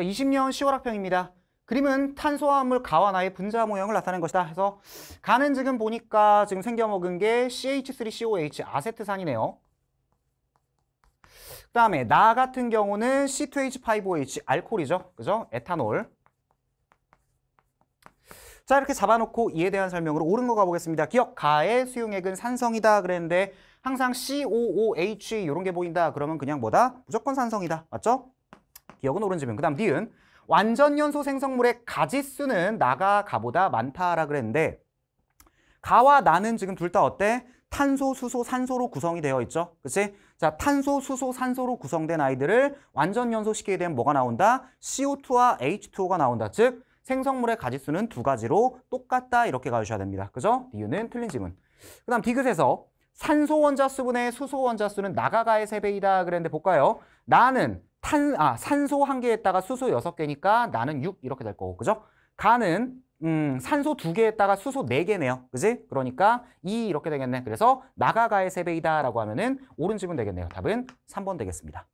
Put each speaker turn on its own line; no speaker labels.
자, 20년 10월 학평입니다. 그림은 탄소화합물 가와나의 분자 모형을 나타낸 것이다 해서 가는 지금 보니까 지금 생겨먹은 게 CH3COH 아세트산이네요. 그 다음에 나 같은 경우는 C2H5OH 알코올이죠. 그죠? 에탄올. 자 이렇게 잡아놓고 이에 대한 설명으로 옳은 거 가보겠습니다. 기억 가의 수용액은 산성이다 그랬는데 항상 COOH 이런 게 보인다 그러면 그냥 뭐다? 무조건 산성이다. 맞죠? 기억은 오른지면 그 다음 니은 완전 연소 생성물의 가지수는 나가 가보다 많다라 그랬는데 가와 나는 지금 둘 다 어때? 탄소, 수소, 산소로 구성이 되어 있죠. 그치? 자, 탄소, 수소, 산소로 구성된 아이들을 완전 연소시키게 되면 뭐가 나온다? CO2와 H2O가 나온다. 즉, 생성물의 가지수는 두 가지로 똑같다. 이렇게 가주셔야 됩니다. 그죠? 이유는 틀린 질문. 그 다음 디귿에서 산소 원자 수분의 수소 원자 수는 나가가의 세배이다 그랬는데 볼까요? 나는 탄, 아, 산소 한 개에다가 수소 여섯 개니까 나는 육 이렇게 될 거고, 그죠? 가는 음, 산소 두 개에다가 수소 네 개네요. 그지? 그러니까 이 이렇게 되겠네. 그래서 나가가의 세배이다라고 하면은 오른 질문 되겠네요. 답은 삼 번 되겠습니다.